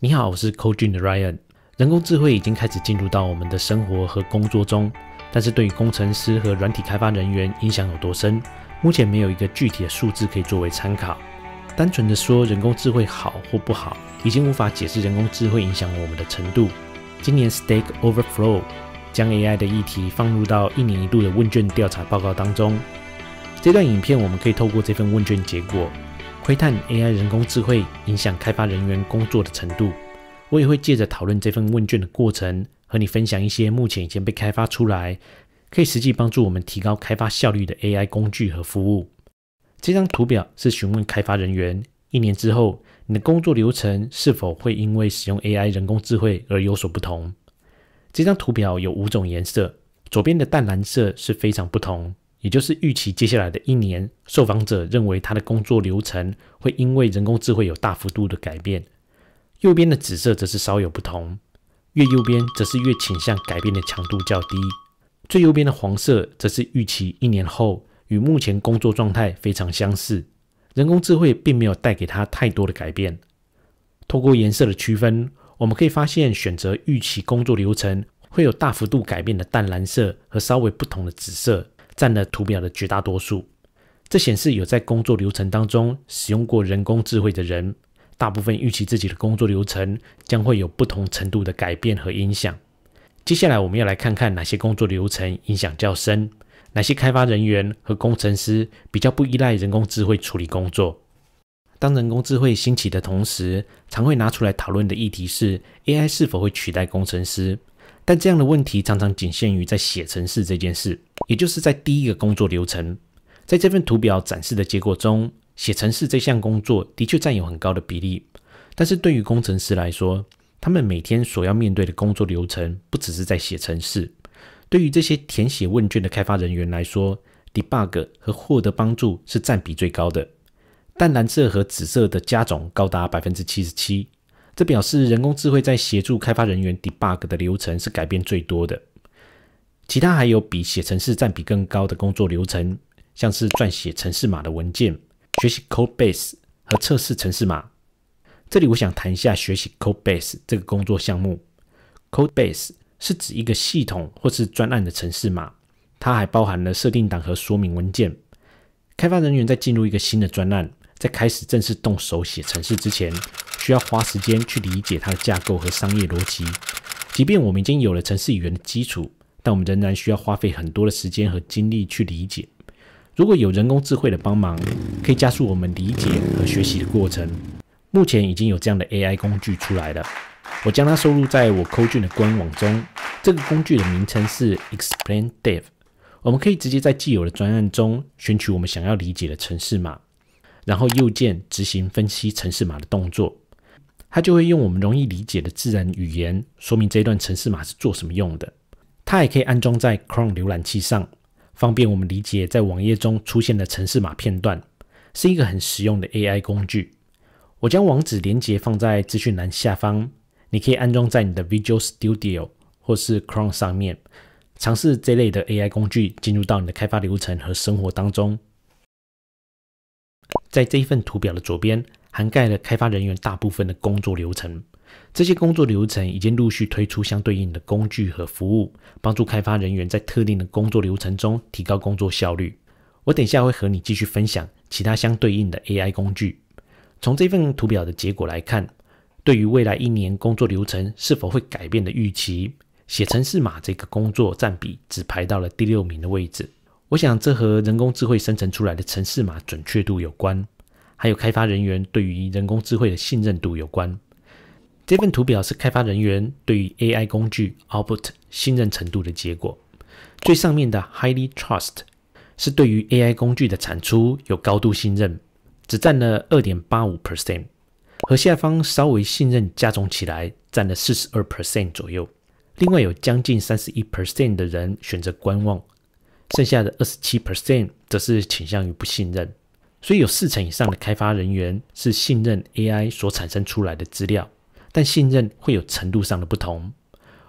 你好，我是 c o g e n 的 Ryan。人工智慧已经开始进入到我们的生活和工作中，但是对于工程师和软体开发人员影响有多深，目前没有一个具体的数字可以作为参考。单纯的说人工智慧好或不好，已经无法解释人工智慧影响我们的程度。今年 Stack Overflow 将 AI 的议题放入到一年一度的问卷调查报告当中。这段影片我们可以透过这份问卷结果。窥探 AI 人工智慧影响开发人员工作的程度，我也会借着讨论这份问卷的过程，和你分享一些目前已经被开发出来，可以实际帮助我们提高开发效率的 AI 工具和服务。这张图表是询问开发人员，一年之后你的工作流程是否会因为使用 AI 人工智慧而有所不同。这张图表有五种颜色，左边的淡蓝色是非常不同。也就是预期接下来的一年，受访者认为他的工作流程会因为人工智慧有大幅度的改变。右边的紫色则是稍有不同，越右边则是越倾向改变的强度较低。最右边的黄色则是预期一年后与目前工作状态非常相似，人工智慧并没有带给他太多的改变。通过颜色的区分，我们可以发现选择预期工作流程会有大幅度改变的淡蓝色和稍微不同的紫色。占了图表的绝大多数，这显示有在工作流程当中使用过人工智慧的人，大部分预期自己的工作流程将会有不同程度的改变和影响。接下来我们要来看看哪些工作流程影响较深，哪些开发人员和工程师比较不依赖人工智慧处理工作。当人工智慧兴起的同时，常会拿出来讨论的议题是 AI 是否会取代工程师。但这样的问题常常仅限于在写程式这件事，也就是在第一个工作流程。在这份图表展示的结果中，写程式这项工作的确占有很高的比例。但是对于工程师来说，他们每天所要面对的工作流程不只是在写程式。对于这些填写问卷的开发人员来说，debug 和获得帮助是占比最高的，淡蓝色和紫色的加总高达百分之七十七。这表示，人工智慧在协助开发人员 debug 的流程是改变最多的。其他还有比写程式占比更高的工作流程，像是撰写程式码的文件、学习 codebase 和测试程式码。这里我想谈一下学习 codebase 这个工作项目。codebase 是指一个系统或是专案的程式码，它还包含了设定档和说明文件。开发人员在进入一个新的专案，在开始正式动手写程式之前。需要花时间去理解它的架构和商业逻辑。即便我们已经有了城市语言的基础，但我们仍然需要花费很多的时间和精力去理解。如果有人工智慧的帮忙，可以加速我们理解和学习的过程。目前已经有这样的 AI 工具出来了，我将它收录在我 c o d e j u n 的官网中。这个工具的名称是 Explain Dev。我们可以直接在既有的专案中选取我们想要理解的城市码，然后右键执行分析城市码的动作。它就会用我们容易理解的自然语言说明这段城市码是做什么用的。它也可以安装在 Chrome 浏览器上，方便我们理解在网页中出现的城市码片段，是一个很实用的 AI 工具。我将网址连接放在资讯栏下方，你可以安装在你的 Visual Studio 或是 Chrome 上面，尝试这类的 AI 工具进入到你的开发流程和生活当中。在这一份图表的左边。涵盖了开发人员大部分的工作流程，这些工作流程已经陆续推出相对应的工具和服务，帮助开发人员在特定的工作流程中提高工作效率。我等下会和你继续分享其他相对应的 AI 工具。从这份图表的结果来看，对于未来一年工作流程是否会改变的预期，写程式码这个工作占比只排到了第六名的位置。我想这和人工智慧生成出来的程式码准确度有关。还有开发人员对于人工智慧的信任度有关。这份图表是开发人员对于 AI 工具 Output 信任程度的结果。最上面的 Highly Trust 是对于 AI 工具的产出有高度信任，只占了2.85%，和下方稍微信任加总起来占了42%左右。另外有将近31%的人选择观望，剩下的27%则是倾向于不信任。所以有四成以上的开发人员是信任 AI 所产生出来的资料，但信任会有程度上的不同。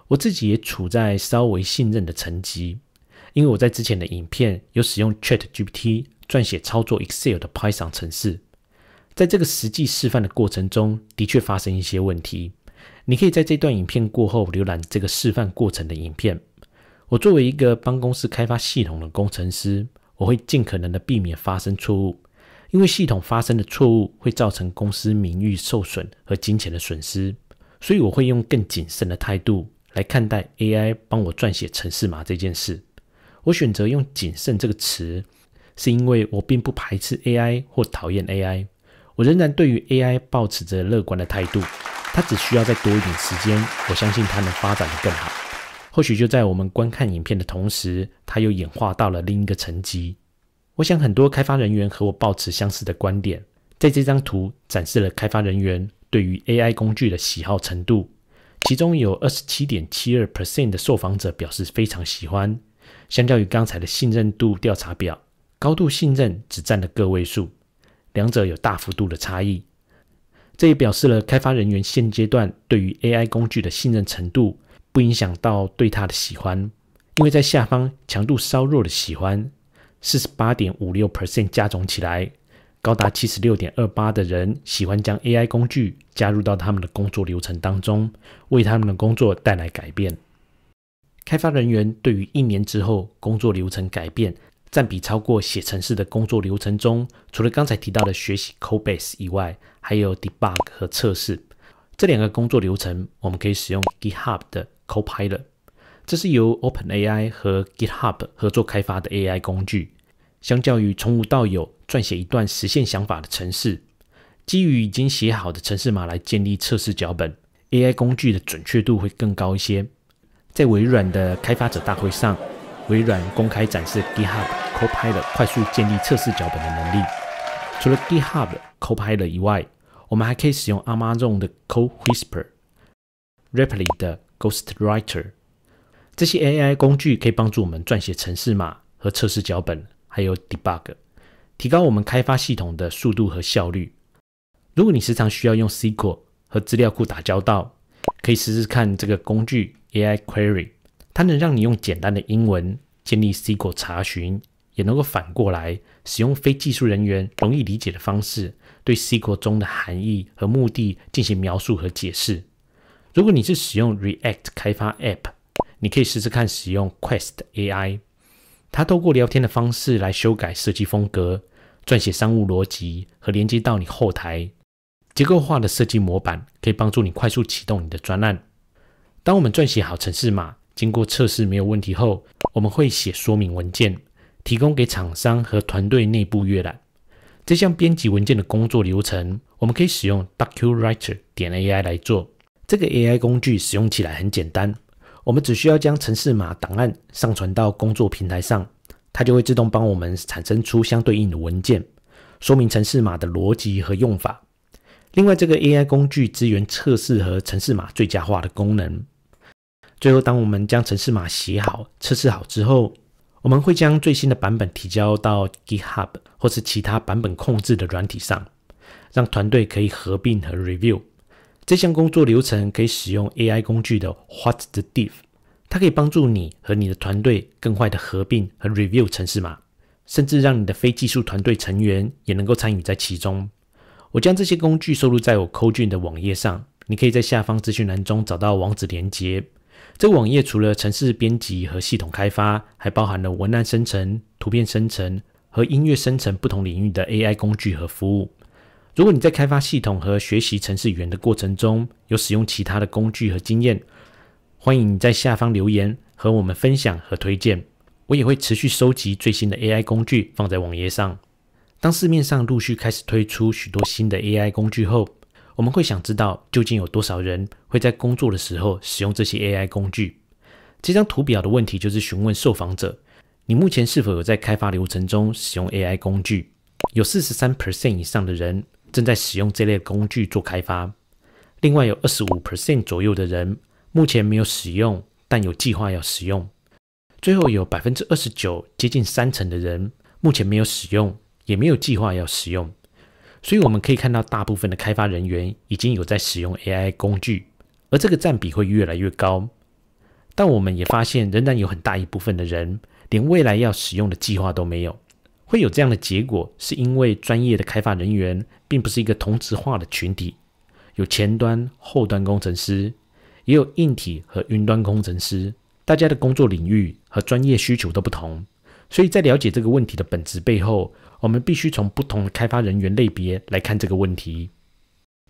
我自己也处在稍微信任的层级，因为我在之前的影片有使用 ChatGPT 撰写操作 Excel 的 Python 程式，在这个实际示范的过程中的确发生一些问题。你可以在这段影片过后浏览这个示范过程的影片。我作为一个帮公司开发系统的工程师，我会尽可能的避免发生错误。因为系统发生的错误会造成公司名誉受损和金钱的损失，所以我会用更谨慎的态度来看待 AI 帮我撰写程式码这件事。我选择用“谨慎”这个词，是因为我并不排斥 AI 或讨厌 AI，我仍然对于 AI 保持着乐观的态度。它只需要再多一点时间，我相信它能发展得更好。或许就在我们观看影片的同时，它又演化到了另一个层级。我想很多开发人员和我抱持相似的观点。在这张图展示了开发人员对于 AI 工具的喜好程度，其中有二十七点七二 percent 的受访者表示非常喜欢。相较于刚才的信任度调查表，高度信任只占了个位数，两者有大幅度的差异。这也表示了开发人员现阶段对于 AI 工具的信任程度，不影响到对它的喜欢，因为在下方强度稍弱的喜欢。四十八点五六 percent 加总起来，高达七十六点二八的人喜欢将 AI 工具加入到他们的工作流程当中，为他们的工作带来改变。开发人员对于一年之后工作流程改变，占比超过写程式的工作流程中，除了刚才提到的学习 Codebase 以外，还有 debug 和测试这两个工作流程，我们可以使用 GitHub 的 Copilot。这是由 OpenAI 和 GitHub 合作开发的 AI 工具。相较于从无到有撰写一段实现想法的程式，基于已经写好的程式码来建立测试脚本，AI 工具的准确度会更高一些。在微软的开发者大会上，微软公开展示 GitHub Copilot 快速建立测试脚本的能力。除了 GitHub Copilot 以外，我们还可以使用 Amazon 的 c o w h i s p e r r a e p l i d 的 Ghostwriter。这些 AI 工具可以帮助我们撰写程式码和测试脚本，还有 debug，提高我们开发系统的速度和效率。如果你时常需要用 SQL 和资料库打交道，可以试试看这个工具 AI Query，它能让你用简单的英文建立 SQL 查询，也能够反过来使用非技术人员容易理解的方式对 SQL 中的含义和目的进行描述和解释。如果你是使用 React 开发 App，你可以试试看使用 Quest AI，它透过聊天的方式来修改设计风格、撰写商务逻辑和连接到你后台。结构化的设计模板可以帮助你快速启动你的专案。当我们撰写好程式码，经过测试没有问题后，我们会写说明文件，提供给厂商和团队内部阅览。这项编辑文件的工作流程，我们可以使用 DocuWriter 点 AI 来做。这个 AI 工具使用起来很简单。我们只需要将城市码档案上传到工作平台上，它就会自动帮我们产生出相对应的文件，说明城市码的逻辑和用法。另外，这个 AI 工具支援测试和城市码最佳化的功能。最后，当我们将城市码写好、测试好之后，我们会将最新的版本提交到 GitHub 或是其他版本控制的软体上，让团队可以合并和 review。这项工作流程可以使用 AI 工具的 w h a t the Diff，它可以帮助你和你的团队更快的合并和 review 城市码，甚至让你的非技术团队成员也能够参与在其中。我将这些工具收录在我 Codein 的网页上，你可以在下方资讯栏中找到网址连接。这个网页除了城市编辑和系统开发，还包含了文案生成、图片生成和音乐生成不同领域的 AI 工具和服务。如果你在开发系统和学习程式语言的过程中有使用其他的工具和经验，欢迎你在下方留言和我们分享和推荐。我也会持续收集最新的 AI 工具放在网页上。当市面上陆续开始推出许多新的 AI 工具后，我们会想知道究竟有多少人会在工作的时候使用这些 AI 工具。这张图表的问题就是询问受访者：你目前是否有在开发流程中使用 AI 工具？有四十三 percent 以上的人。正在使用这类工具做开发，另外有二十五 percent 左右的人目前没有使用，但有计划要使用。最后有百分之二十九，接近三成的人目前没有使用，也没有计划要使用。所以我们可以看到，大部分的开发人员已经有在使用 AI 工具，而这个占比会越来越高。但我们也发现，仍然有很大一部分的人连未来要使用的计划都没有。会有这样的结果，是因为专业的开发人员。并不是一个同质化的群体，有前端、后端工程师，也有硬体和云端工程师，大家的工作领域和专业需求都不同。所以在了解这个问题的本质背后，我们必须从不同的开发人员类别来看这个问题。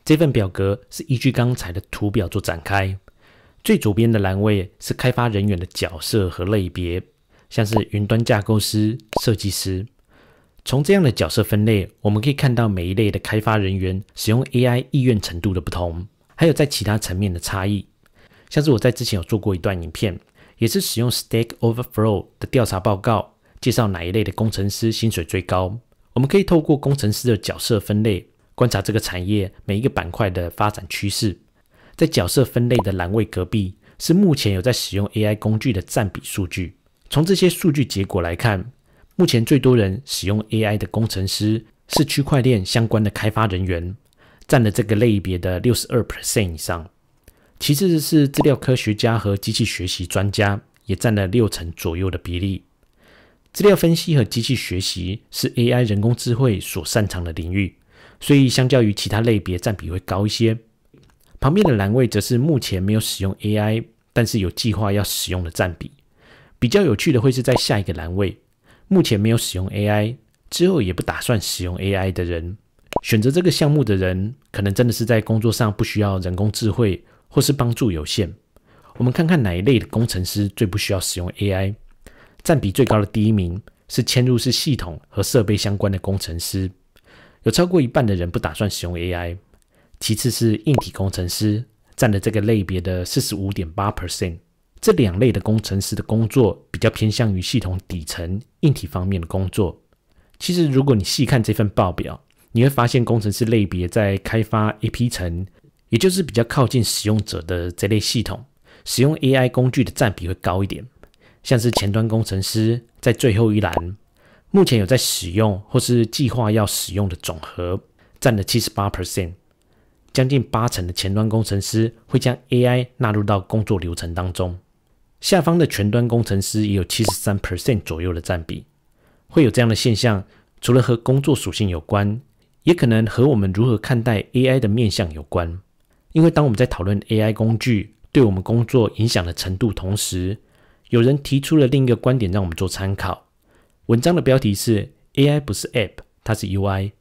这份表格是依据刚才的图表做展开，最左边的栏位是开发人员的角色和类别，像是云端架构师、设计师。从这样的角色分类，我们可以看到每一类的开发人员使用 AI 意愿程度的不同，还有在其他层面的差异。像是我在之前有做过一段影片，也是使用 Stack Overflow 的调查报告，介绍哪一类的工程师薪水最高。我们可以透过工程师的角色分类，观察这个产业每一个板块的发展趋势。在角色分类的栏位隔壁，是目前有在使用 AI 工具的占比数据。从这些数据结果来看。目前最多人使用 AI 的工程师是区块链相关的开发人员，占了这个类别的六十二 percent 以上。其次是资料科学家和机器学习专家，也占了六成左右的比例。资料分析和机器学习是 AI 人工智慧所擅长的领域，所以相较于其他类别占比会高一些。旁边的栏位则是目前没有使用 AI，但是有计划要使用的占比。比较有趣的会是在下一个栏位。目前没有使用 AI，之后也不打算使用 AI 的人，选择这个项目的人，可能真的是在工作上不需要人工智慧，或是帮助有限。我们看看哪一类的工程师最不需要使用 AI，占比最高的第一名是嵌入式系统和设备相关的工程师，有超过一半的人不打算使用 AI。其次是硬体工程师，占了这个类别的四十五点八 percent。这两类的工程师的工作比较偏向于系统底层硬体方面的工作。其实，如果你细看这份报表，你会发现工程师类别在开发 A P 层，也就是比较靠近使用者的这类系统，使用 A I 工具的占比会高一点。像是前端工程师在最后一栏，目前有在使用或是计划要使用的总和占了七十八 percent，将近八成的前端工程师会将 A I 纳入到工作流程当中。下方的全端工程师也有七十三 percent 左右的占比，会有这样的现象，除了和工作属性有关，也可能和我们如何看待 AI 的面向有关。因为当我们在讨论 AI 工具对我们工作影响的程度同时，有人提出了另一个观点让我们做参考。文章的标题是 “AI 不是 App，它是 UI”。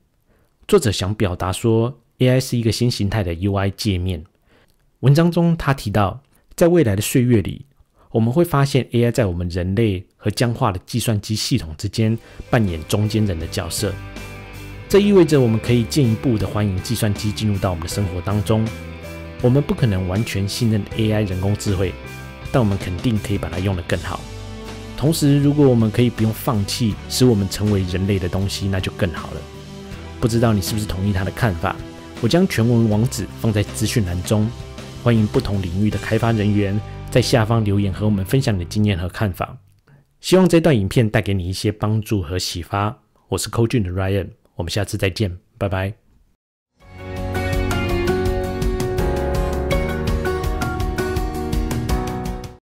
作者想表达说，AI 是一个新形态的 UI 界面。文章中他提到，在未来的岁月里。我们会发现，AI 在我们人类和僵化的计算机系统之间扮演中间人的角色。这意味着我们可以进一步的欢迎计算机进入到我们的生活当中。我们不可能完全信任 AI 人工智慧，但我们肯定可以把它用得更好。同时，如果我们可以不用放弃使我们成为人类的东西，那就更好了。不知道你是不是同意他的看法？我将全文网址放在资讯栏中，欢迎不同领域的开发人员。在下方留言和我们分享你的经验和看法。希望这段影片带给你一些帮助和启发。我是寇俊的 Ryan，我们下次再见，拜拜。